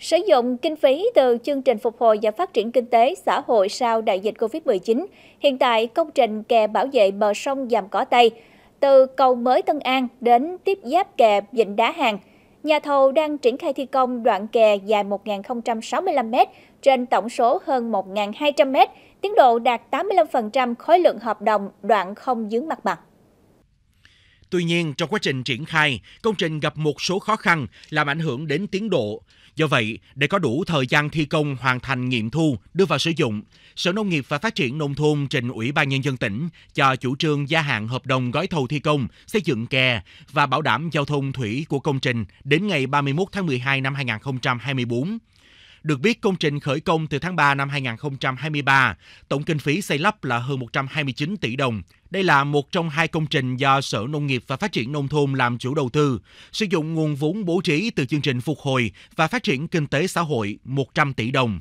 Sử dụng kinh phí từ chương trình phục hồi và phát triển kinh tế xã hội sau đại dịch Covid-19, hiện tại công trình kè bảo vệ bờ sông Dàm Cỏ Tây, từ cầu mới Tân An đến tiếp giáp kè Vịnh Đá Hàng, nhà thầu đang triển khai thi công đoạn kè dài 1.065m trên tổng số hơn 1.200m, tiến độ đạt 85% khối lượng hợp đồng đoạn không dướng mặt bằng. Tuy nhiên, trong quá trình triển khai, công trình gặp một số khó khăn làm ảnh hưởng đến tiến độ. Do vậy, để có đủ thời gian thi công hoàn thành nghiệm thu, đưa vào sử dụng, Sở Nông nghiệp và Phát triển Nông thôn trình Ủy ban Nhân dân tỉnh cho chủ trương gia hạn hợp đồng gói thầu thi công, xây dựng kè và bảo đảm giao thông thủy của công trình đến ngày 31 tháng 12 năm 2024. Được biết, công trình khởi công từ tháng 3 năm 2023, tổng kinh phí xây lắp là hơn 129 tỷ đồng. Đây là một trong hai công trình do Sở Nông nghiệp và Phát triển Nông thôn làm chủ đầu tư, sử dụng nguồn vốn bố trí từ chương trình phục hồi và phát triển kinh tế xã hội 100 tỷ đồng.